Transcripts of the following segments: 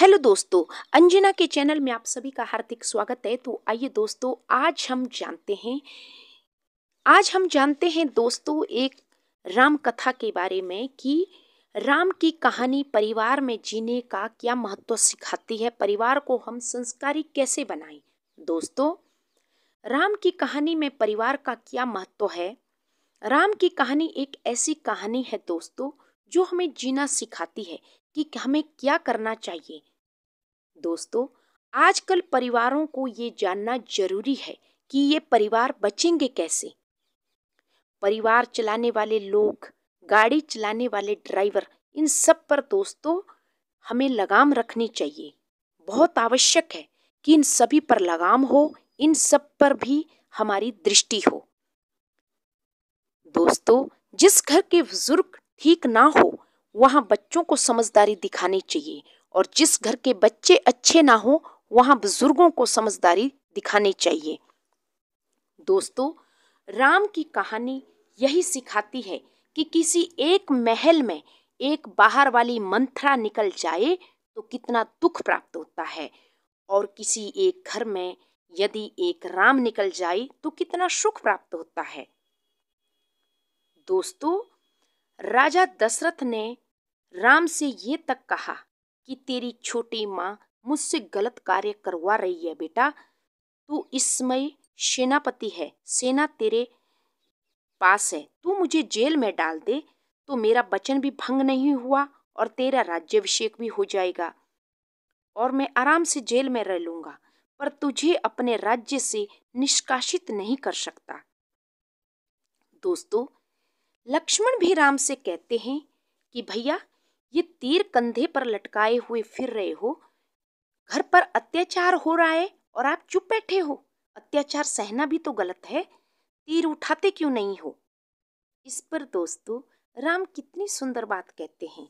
hello दोस्तों अंजना के channel में आप सभी का हार्दिक स्वागत है तो आइए दोस्तों आज हम जानते हैं आज हम जानते हैं दोस्तों एक राम कथा के बारे में कि राम की कहानी परिवार में जीने का क्या महत्व सिखाती है परिवार को हम संस्कारी कैसे बनाएं दोस्तों राम की कहानी में परिवार का क्या महत्व है राम की कहानी एक ऐसी कहानी है दोस्तों जो हमें जीना सिखाती है कि हमें क्या करना चाहिए दोस्तों आजकल परिवारों को ये जानना जरूरी है कि ये परिवार बचेंगे कैसे परिवार चलाने वाले लोग गाड़ी चलाने वाले ड्राइवर इन सब पर दोस्तों हमें लगाम रखनी चाहिए बहुत आवश्यक है कि इन सभी पर लगाम हो इन सब पर भी हमारी दृष्टि हो दोस्तों जिस घर के बुजुर्ग ठीक ना हो वहाँ बच्चों को समझदारी दिखानी चाहिए और जिस घर के बच्चे अच्छे ना हो वहाँ बुजुर्गों को समझदारी दिखानी चाहिए दोस्तों राम की कहानी यही सिखाती है कि किसी एक महल में एक बाहर वाली मंथरा निकल जाए तो कितना दुख प्राप्त होता है और किसी एक घर में यदि एक राम निकल जाए तो कितना सुख प्राप्त होता है दोस्तों राजा दशरथ ने राम से ये तक कहा कि तेरी छोटी माँ मुझसे गलत कार्य करवा रही है बेटा तू इस समय सेनापति है सेना तेरे पास है तू मुझे जेल में डाल दे तो मेरा वचन भी भंग नहीं हुआ और तेरा राज्यभिषेक भी हो जाएगा और मैं आराम से जेल में रह लूंगा पर तुझे अपने राज्य से निष्कासित नहीं कर सकता दोस्तों लक्ष्मण भी राम से कहते हैं कि भैया ये तीर कंधे पर लटकाए हुए फिर रहे हो घर पर अत्याचार हो रहा है और आप चुप बैठे हो अत्याचार सहना भी तो गलत है तीर उठाते क्यों नहीं हो इस पर दोस्तों राम कितनी सुंदर बात कहते हैं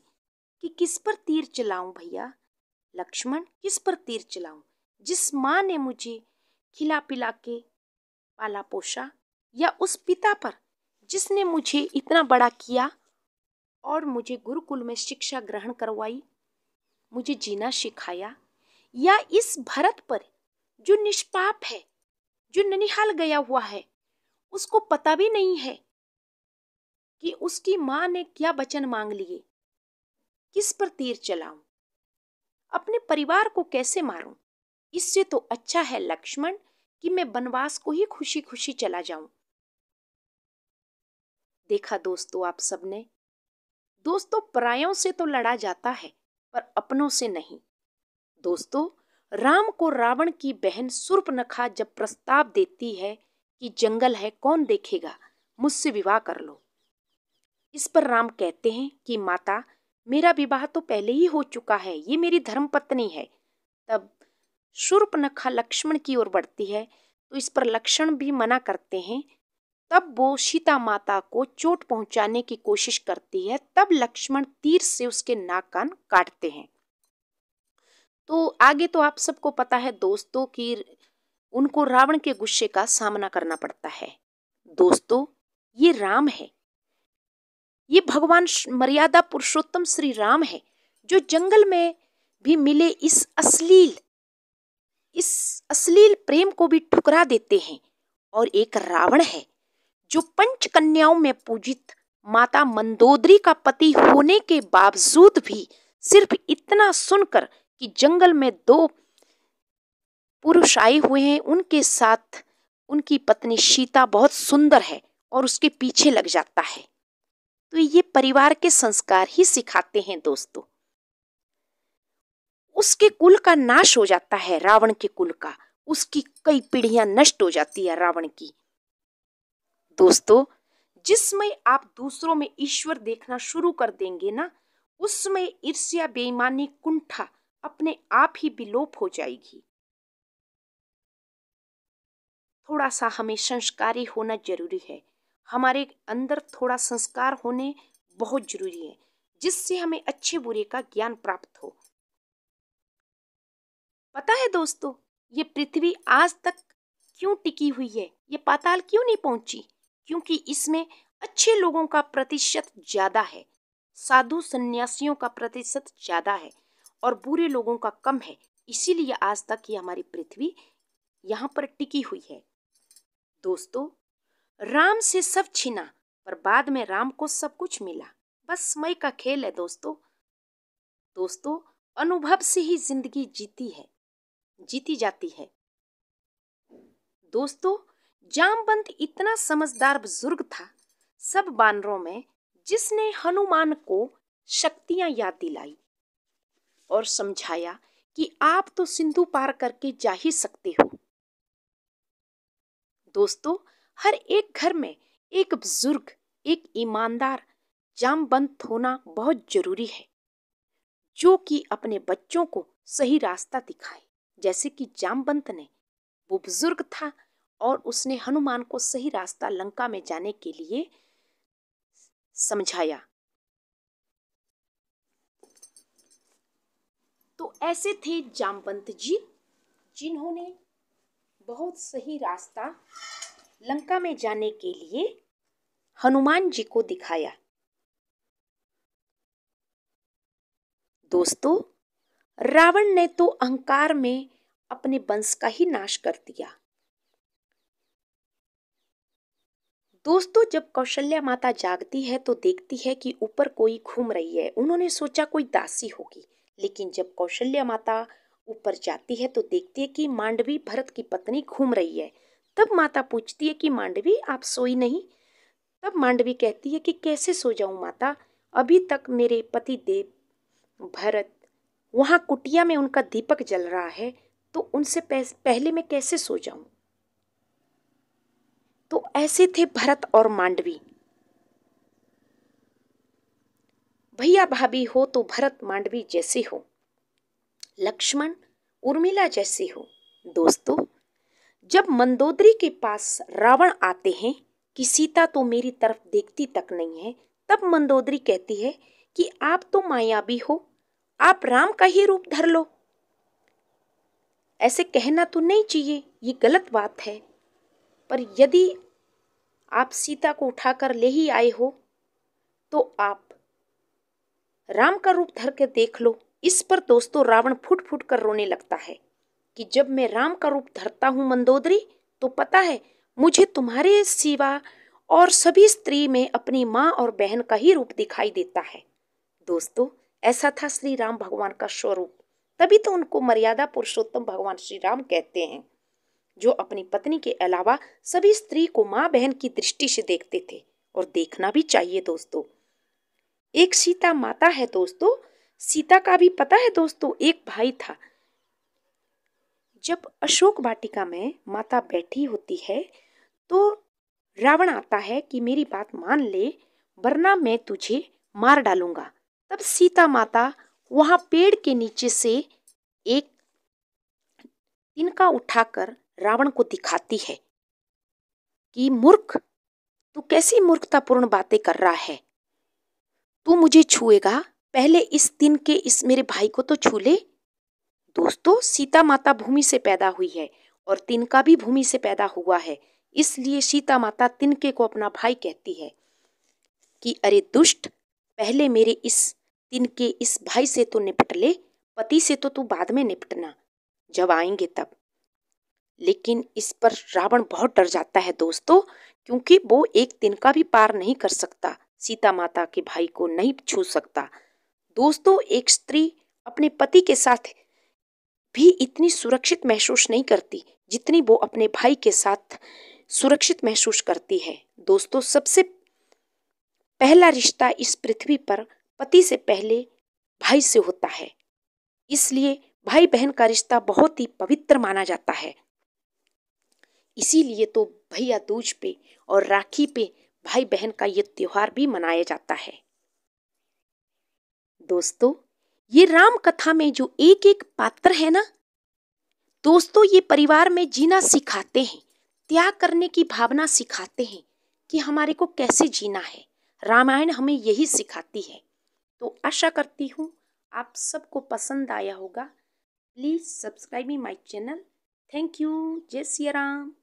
कि किस पर तीर चलाऊं भैया लक्ष्मण किस पर तीर चलाऊं जिस माँ ने मुझे खिला पिला के पाला पोषा या उस पिता पर जिसने मुझे इतना बड़ा किया और मुझे गुरुकुल में शिक्षा ग्रहण करवाई मुझे जीना सिखाया या इस भरत पर जो निष्पाप है जो ननिहाल गया हुआ है उसको पता भी नहीं है कि उसकी माँ ने क्या वचन मांग लिए किस पर तीर चलाऊं अपने परिवार को कैसे मारूं इससे तो अच्छा है लक्ष्मण कि मैं बनवास को ही खुशी खुशी चला जाऊं देखा दोस्तों आप सबने दोस्तों परायों से तो लड़ा जाता है पर अपनों से नहीं दोस्तों राम को रावण की बहन नखा जब प्रस्ताव देती है कि जंगल है कौन देखेगा मुझसे विवाह कर लो इस पर राम कहते हैं कि माता मेरा विवाह तो पहले ही हो चुका है ये मेरी धर्मपत्नी है तब सुर्प नखा लक्ष्मण की ओर बढ़ती है तो इस पर लक्ष्मण भी मना करते हैं तब वो सीता माता को चोट पहुंचाने की कोशिश करती है तब लक्ष्मण तीर से उसके नाक कान काटते हैं तो आगे तो आप सबको पता है दोस्तों कि उनको रावण के गुस्से का सामना करना पड़ता है दोस्तों ये राम है ये भगवान मर्यादा पुरुषोत्तम श्री राम है जो जंगल में भी मिले इस अश्लील इस अश्लील प्रेम को भी ठुकरा देते हैं और एक रावण है जो पंच कन्याओं में पूजित माता मंदोदरी का पति होने के बावजूद भी सिर्फ इतना सुनकर कि जंगल में दो पुरुष आए हुए हैं उनके साथ उनकी पत्नी सीता बहुत सुंदर है और उसके पीछे लग जाता है तो ये परिवार के संस्कार ही सिखाते हैं दोस्तों उसके कुल का नाश हो जाता है रावण के कुल का उसकी कई पीढ़ियां नष्ट हो जाती है रावण की दोस्तों जिसमें आप दूसरों में ईश्वर देखना शुरू कर देंगे ना उसमें ईर्ष्या बेईमानी कुंठा अपने आप ही विलोप हो जाएगी थोड़ा सा हमें संस्कारी होना जरूरी है हमारे अंदर थोड़ा संस्कार होने बहुत जरूरी है जिससे हमें अच्छे बुरे का ज्ञान प्राप्त हो पता है दोस्तों ये पृथ्वी आज तक क्यों टिकी हुई है ये पाताल क्यों नहीं पहुंची क्योंकि इसमें अच्छे लोगों का प्रतिशत ज़्यादा है साधु सन्यासियों का प्रतिशत ज़्यादा है और बुरे लोगों का कम है इसीलिए आज तक ये हमारी पृथ्वी यहाँ पर टिकी हुई है दोस्तों राम से सब छीना पर बाद में राम को सब कुछ मिला बस मई का खेल है दोस्तों दोस्तों अनुभव से ही जिंदगी जीती है जीती जाती है दोस्तों जामबंत इतना समझदार बुजुर्ग था सब बानरों में जिसने हनुमान को शक्तियां याद दिलाई और समझाया कि आप तो सिंधु पार करके जा ही सकते हो दोस्तों हर एक घर में एक बुजुर्ग एक ईमानदार जामबंत होना बहुत जरूरी है जो कि अपने बच्चों को सही रास्ता दिखाए जैसे कि जामबंत ने वो बुजुर्ग था और उसने हनुमान को सही रास्ता लंका में जाने के लिए समझाया तो ऐसे थे जामवंत जी जिन्होंने बहुत सही रास्ता लंका में जाने के लिए हनुमान जी को दिखाया दोस्तों रावण ने तो अहंकार में अपने वंश का ही नाश कर दिया दोस्तों जब कौशल्या माता जागती है तो देखती है कि ऊपर कोई घूम रही है उन्होंने सोचा कोई दासी होगी लेकिन जब कौशल्या माता ऊपर जाती है तो देखती है कि मांडवी भरत की पत्नी घूम रही है तब माता पूछती है कि मांडवी आप सोई नहीं तब मांडवी कहती है कि कैसे सो जाऊं माता अभी तक मेरे पति देव भरत वहाँ कुटिया में उनका दीपक जल रहा है तो उनसे पहले मैं कैसे सो जाऊं तो ऐसे थे भरत और मांडवी भैया भाभी हो तो भरत मांडवी जैसे हो लक्ष्मण उर्मिला जैसे हो दोस्तों जब मंदोदरी के पास रावण आते हैं कि सीता तो मेरी तरफ देखती तक नहीं है तब मंदोदरी कहती है कि आप तो मायावी हो आप राम का ही रूप धर लो ऐसे कहना तो नहीं चाहिए ये गलत बात है पर यदि आप सीता को उठाकर ले ही आए हो तो आप राम का रूप धर के देख लो इस पर दोस्तों रावण फुट फुट कर रोने लगता है कि जब मैं राम का रूप धरता हूँ मंदोदरी तो पता है मुझे तुम्हारे सिवा और सभी स्त्री में अपनी माँ और बहन का ही रूप दिखाई देता है दोस्तों ऐसा था श्री राम भगवान का स्वरूप तभी तो उनको मर्यादा पुरुषोत्तम भगवान श्री राम कहते हैं जो अपनी पत्नी के अलावा सभी स्त्री को माँ बहन की दृष्टि से देखते थे और देखना भी चाहिए दोस्तों एक सीता माता है दोस्तों सीता का भी पता है दोस्तों एक भाई था जब अशोक वाटिका में माता बैठी होती है तो रावण आता है कि मेरी बात मान ले वरना मैं तुझे मार डालूंगा तब सीता माता वहां पेड़ के नीचे से एक तिनका उठाकर रावण को दिखाती है कि मूर्ख तू कैसी मूर्खतापूर्ण बातें कर रहा है तू मुझे छुएगा पहले इस दिन के इस मेरे भाई को तो छू ले दोस्तों सीता माता भूमि से पैदा हुई है और तिनका भी भूमि से पैदा हुआ है इसलिए सीता माता तिनके को अपना भाई कहती है कि अरे दुष्ट पहले मेरे इस तिनके इस भाई से तो निपट ले पति से तो तू बाद में निपटना जब आएंगे तब लेकिन इस पर रावण बहुत डर जाता है दोस्तों क्योंकि वो एक दिन का भी पार नहीं कर सकता सीता माता के भाई को नहीं छू सकता दोस्तों एक स्त्री अपने पति के साथ भी इतनी सुरक्षित महसूस नहीं करती जितनी वो अपने भाई के साथ सुरक्षित महसूस करती है दोस्तों सबसे पहला रिश्ता इस पृथ्वी पर पति से पहले भाई से होता है इसलिए भाई बहन का रिश्ता बहुत ही पवित्र माना जाता है इसीलिए तो भैया दूज पे और राखी पे भाई बहन का ये त्योहार भी मनाया जाता है दोस्तों ये राम कथा में जो एक एक पात्र है ना दोस्तों ये परिवार में जीना सिखाते हैं त्याग करने की भावना सिखाते हैं कि हमारे को कैसे जीना है रामायण हमें यही सिखाती है तो आशा करती हूँ आप सबको पसंद आया होगा please subscribe me my channel thank you जय सिया राम